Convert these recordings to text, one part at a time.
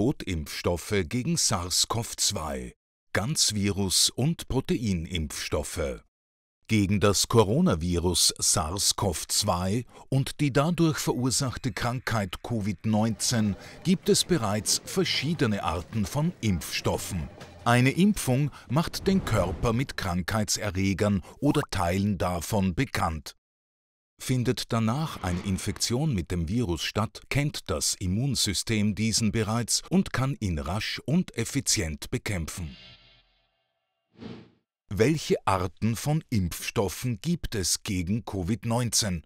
Totimpfstoffe gegen SARS-CoV-2, Ganzvirus- und Proteinimpfstoffe. Gegen das Coronavirus SARS-CoV-2 und die dadurch verursachte Krankheit Covid-19 gibt es bereits verschiedene Arten von Impfstoffen. Eine Impfung macht den Körper mit Krankheitserregern oder Teilen davon bekannt. Findet danach eine Infektion mit dem Virus statt, kennt das Immunsystem diesen bereits und kann ihn rasch und effizient bekämpfen. Welche Arten von Impfstoffen gibt es gegen Covid-19?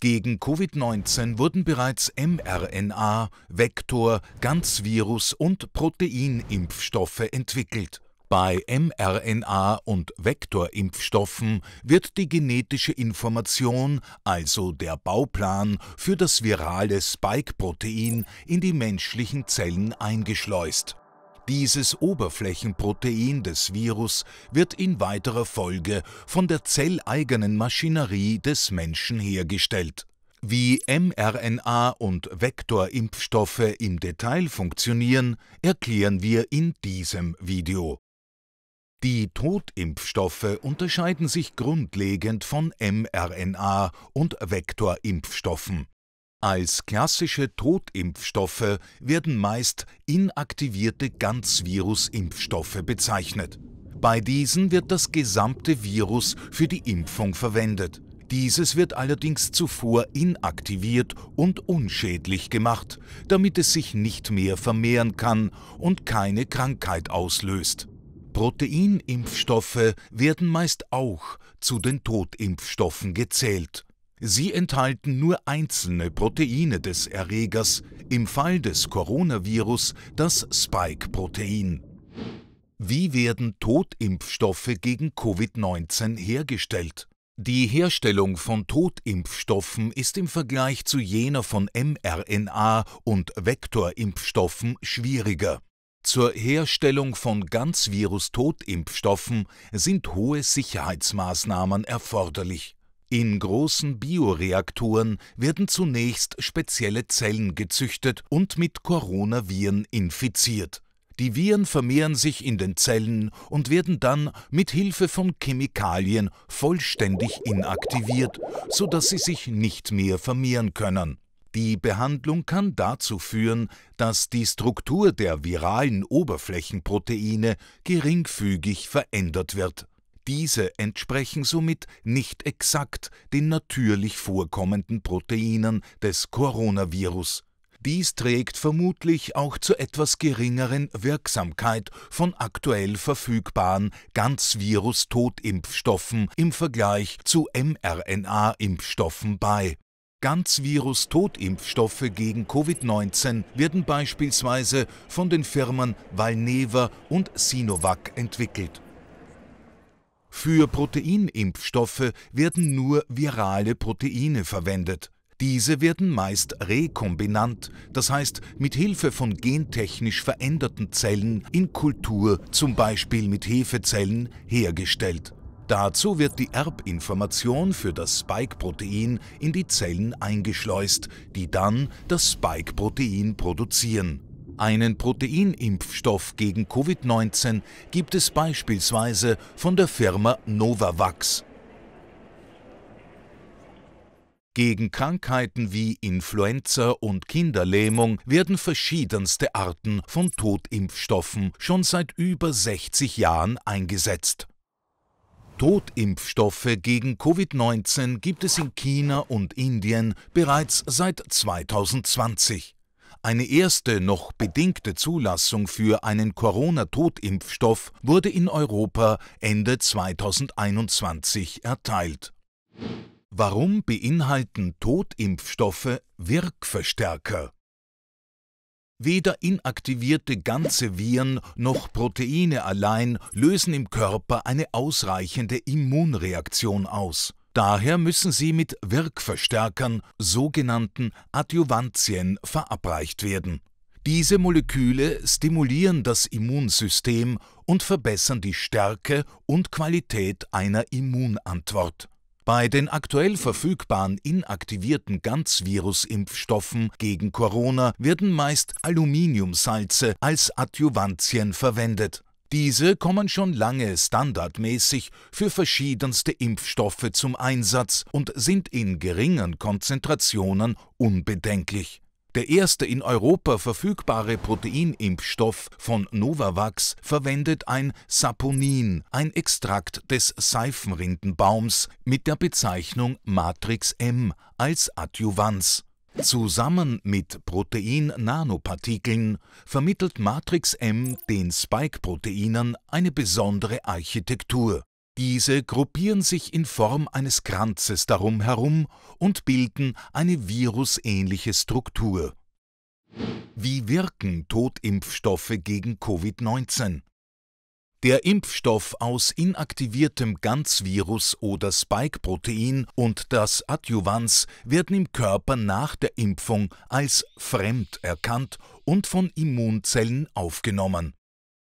Gegen Covid-19 wurden bereits mRNA, Vektor, Ganzvirus und Proteinimpfstoffe entwickelt. Bei mRNA- und Vektorimpfstoffen wird die genetische Information, also der Bauplan für das virale Spike-Protein, in die menschlichen Zellen eingeschleust. Dieses Oberflächenprotein des Virus wird in weiterer Folge von der zelleigenen Maschinerie des Menschen hergestellt. Wie mRNA- und Vektorimpfstoffe im Detail funktionieren, erklären wir in diesem Video. Die Totimpfstoffe unterscheiden sich grundlegend von mRNA- und Vektorimpfstoffen. Als klassische Totimpfstoffe werden meist inaktivierte Ganzvirusimpfstoffe bezeichnet. Bei diesen wird das gesamte Virus für die Impfung verwendet. Dieses wird allerdings zuvor inaktiviert und unschädlich gemacht, damit es sich nicht mehr vermehren kann und keine Krankheit auslöst. Proteinimpfstoffe werden meist auch zu den Totimpfstoffen gezählt. Sie enthalten nur einzelne Proteine des Erregers, im Fall des Coronavirus das Spike-Protein. Wie werden Totimpfstoffe gegen Covid-19 hergestellt? Die Herstellung von Totimpfstoffen ist im Vergleich zu jener von mRNA- und Vektorimpfstoffen schwieriger. Zur Herstellung von Ganzvirus-Totimpfstoffen sind hohe Sicherheitsmaßnahmen erforderlich. In großen Bioreaktoren werden zunächst spezielle Zellen gezüchtet und mit Coronaviren infiziert. Die Viren vermehren sich in den Zellen und werden dann mit Hilfe von Chemikalien vollständig inaktiviert, sodass sie sich nicht mehr vermehren können. Die Behandlung kann dazu führen, dass die Struktur der viralen Oberflächenproteine geringfügig verändert wird. Diese entsprechen somit nicht exakt den natürlich vorkommenden Proteinen des Coronavirus. Dies trägt vermutlich auch zu etwas geringeren Wirksamkeit von aktuell verfügbaren Ganzvirus-Totimpfstoffen im Vergleich zu mRNA-Impfstoffen bei Ganzvirus-Totimpfstoffe gegen Covid-19 werden beispielsweise von den Firmen Valneva und Sinovac entwickelt. Für Proteinimpfstoffe werden nur virale Proteine verwendet. Diese werden meist rekombinant, das heißt mit Hilfe von gentechnisch veränderten Zellen in Kultur, zum Beispiel mit Hefezellen, hergestellt. Dazu wird die Erbinformation für das Spike-Protein in die Zellen eingeschleust, die dann das Spike-Protein produzieren. Einen Proteinimpfstoff gegen Covid-19 gibt es beispielsweise von der Firma Novavax. Gegen Krankheiten wie Influenza und Kinderlähmung werden verschiedenste Arten von Totimpfstoffen schon seit über 60 Jahren eingesetzt. Totimpfstoffe gegen Covid-19 gibt es in China und Indien bereits seit 2020. Eine erste noch bedingte Zulassung für einen Corona-Totimpfstoff wurde in Europa Ende 2021 erteilt. Warum beinhalten Totimpfstoffe Wirkverstärker? Weder inaktivierte ganze Viren noch Proteine allein lösen im Körper eine ausreichende Immunreaktion aus. Daher müssen sie mit Wirkverstärkern, sogenannten Adjuvantien, verabreicht werden. Diese Moleküle stimulieren das Immunsystem und verbessern die Stärke und Qualität einer Immunantwort. Bei den aktuell verfügbaren inaktivierten Ganzvirus-Impfstoffen gegen Corona werden meist Aluminiumsalze als Adjuvantien verwendet. Diese kommen schon lange standardmäßig für verschiedenste Impfstoffe zum Einsatz und sind in geringen Konzentrationen unbedenklich. Der erste in Europa verfügbare Proteinimpfstoff von Novavax verwendet ein Saponin, ein Extrakt des Seifenrindenbaums mit der Bezeichnung Matrix M als Adjuvanz. Zusammen mit Protein-Nanopartikeln vermittelt Matrix M den Spike-Proteinen eine besondere Architektur diese gruppieren sich in Form eines Kranzes darum herum und bilden eine virusähnliche Struktur. Wie wirken Totimpfstoffe gegen Covid-19? Der Impfstoff aus inaktiviertem Ganzvirus oder Spike-Protein und das Adjuvans werden im Körper nach der Impfung als fremd erkannt und von Immunzellen aufgenommen.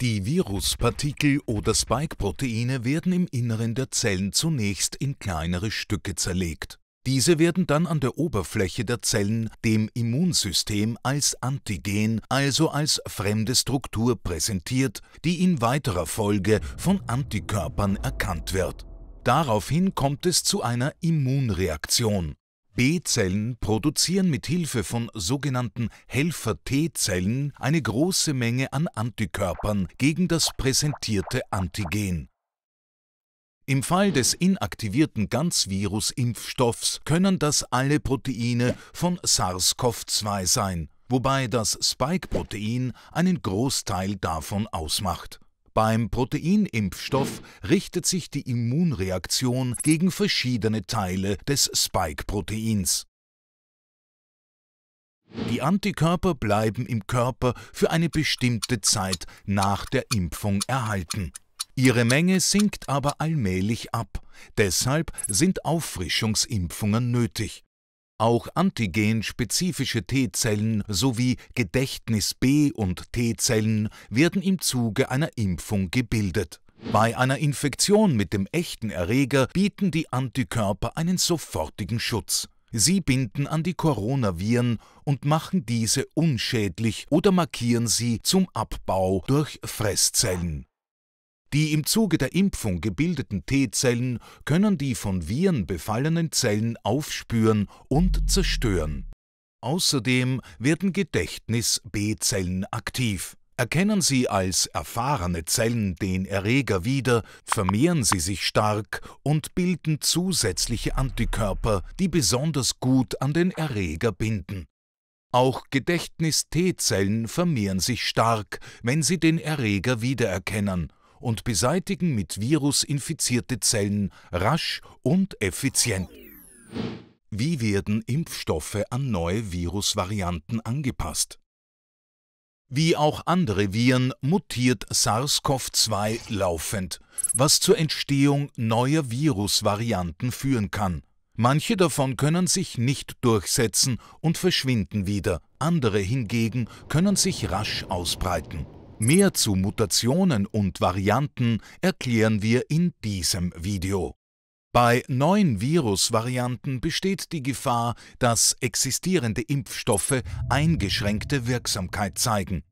Die Viruspartikel oder Spike-Proteine werden im Inneren der Zellen zunächst in kleinere Stücke zerlegt. Diese werden dann an der Oberfläche der Zellen dem Immunsystem als Antigen, also als fremde Struktur präsentiert, die in weiterer Folge von Antikörpern erkannt wird. Daraufhin kommt es zu einer Immunreaktion. B-Zellen produzieren mit Hilfe von sogenannten Helfer-T-Zellen eine große Menge an Antikörpern gegen das präsentierte Antigen. Im Fall des inaktivierten Ganzvirus-Impfstoffs können das alle Proteine von SARS-CoV-2 sein, wobei das Spike-Protein einen Großteil davon ausmacht. Beim Proteinimpfstoff richtet sich die Immunreaktion gegen verschiedene Teile des Spike-Proteins. Die Antikörper bleiben im Körper für eine bestimmte Zeit nach der Impfung erhalten. Ihre Menge sinkt aber allmählich ab, deshalb sind Auffrischungsimpfungen nötig. Auch antigenspezifische T-Zellen sowie Gedächtnis-B- und T-Zellen werden im Zuge einer Impfung gebildet. Bei einer Infektion mit dem echten Erreger bieten die Antikörper einen sofortigen Schutz. Sie binden an die Coronaviren und machen diese unschädlich oder markieren sie zum Abbau durch Fresszellen. Die im Zuge der Impfung gebildeten T-Zellen können die von Viren befallenen Zellen aufspüren und zerstören. Außerdem werden Gedächtnis-B-Zellen aktiv. Erkennen sie als erfahrene Zellen den Erreger wieder, vermehren sie sich stark und bilden zusätzliche Antikörper, die besonders gut an den Erreger binden. Auch Gedächtnis-T-Zellen vermehren sich stark, wenn sie den Erreger wiedererkennen und beseitigen mit Virus infizierte Zellen rasch und effizient. Wie werden Impfstoffe an neue Virusvarianten angepasst? Wie auch andere Viren mutiert SARS-CoV-2 laufend, was zur Entstehung neuer Virusvarianten führen kann. Manche davon können sich nicht durchsetzen und verschwinden wieder, andere hingegen können sich rasch ausbreiten. Mehr zu Mutationen und Varianten erklären wir in diesem Video. Bei neuen Virusvarianten besteht die Gefahr, dass existierende Impfstoffe eingeschränkte Wirksamkeit zeigen.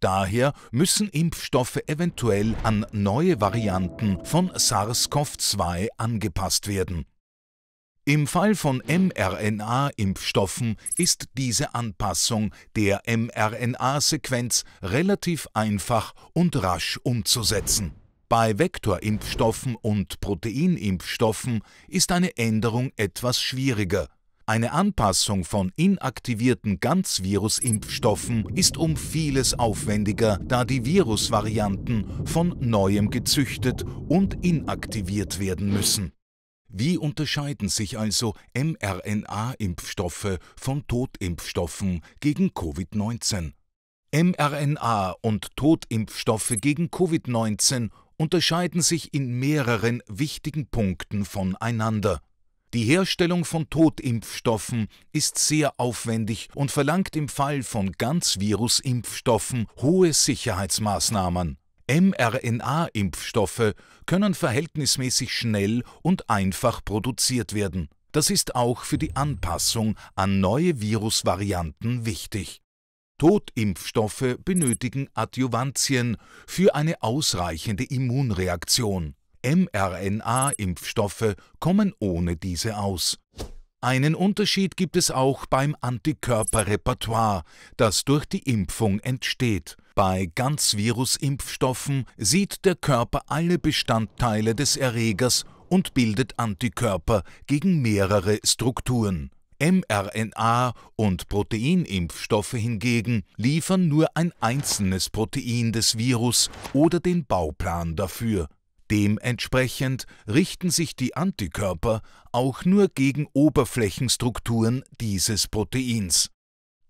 Daher müssen Impfstoffe eventuell an neue Varianten von SARS-CoV-2 angepasst werden. Im Fall von mRNA-Impfstoffen ist diese Anpassung der mRNA-Sequenz relativ einfach und rasch umzusetzen. Bei Vektorimpfstoffen und Proteinimpfstoffen ist eine Änderung etwas schwieriger. Eine Anpassung von inaktivierten Ganzvirusimpfstoffen ist um vieles aufwendiger, da die Virusvarianten von neuem gezüchtet und inaktiviert werden müssen. Wie unterscheiden sich also mRNA-Impfstoffe von Totimpfstoffen gegen Covid-19? mRNA- und Totimpfstoffe gegen Covid-19 unterscheiden sich in mehreren wichtigen Punkten voneinander. Die Herstellung von Totimpfstoffen ist sehr aufwendig und verlangt im Fall von Ganzvirusimpfstoffen hohe Sicherheitsmaßnahmen mRNA-Impfstoffe können verhältnismäßig schnell und einfach produziert werden. Das ist auch für die Anpassung an neue Virusvarianten wichtig. Totimpfstoffe benötigen Adjuvantien für eine ausreichende Immunreaktion. mRNA-Impfstoffe kommen ohne diese aus. Einen Unterschied gibt es auch beim Antikörperrepertoire, das durch die Impfung entsteht. Bei Ganzvirusimpfstoffen sieht der Körper alle Bestandteile des Erregers und bildet Antikörper gegen mehrere Strukturen. mRNA- und Proteinimpfstoffe hingegen liefern nur ein einzelnes Protein des Virus oder den Bauplan dafür. Dementsprechend richten sich die Antikörper auch nur gegen Oberflächenstrukturen dieses Proteins.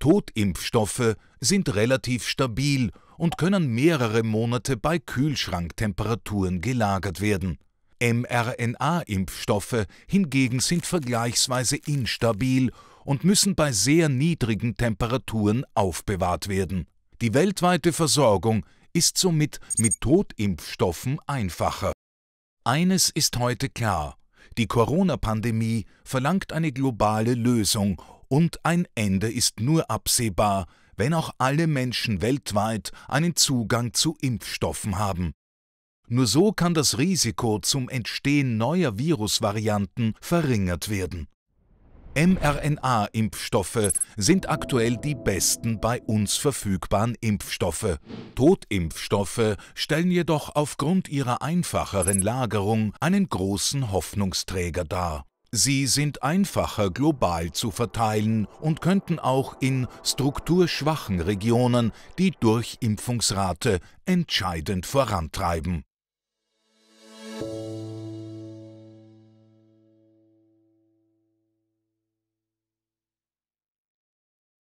Totimpfstoffe sind relativ stabil und können mehrere Monate bei Kühlschranktemperaturen gelagert werden. mRNA-Impfstoffe hingegen sind vergleichsweise instabil und müssen bei sehr niedrigen Temperaturen aufbewahrt werden. Die weltweite Versorgung ist somit mit Totimpfstoffen einfacher. Eines ist heute klar. Die Corona-Pandemie verlangt eine globale Lösung und ein Ende ist nur absehbar, wenn auch alle Menschen weltweit einen Zugang zu Impfstoffen haben. Nur so kann das Risiko zum Entstehen neuer Virusvarianten verringert werden mRNA-Impfstoffe sind aktuell die besten bei uns verfügbaren Impfstoffe. Totimpfstoffe stellen jedoch aufgrund ihrer einfacheren Lagerung einen großen Hoffnungsträger dar. Sie sind einfacher global zu verteilen und könnten auch in strukturschwachen Regionen die Durchimpfungsrate entscheidend vorantreiben.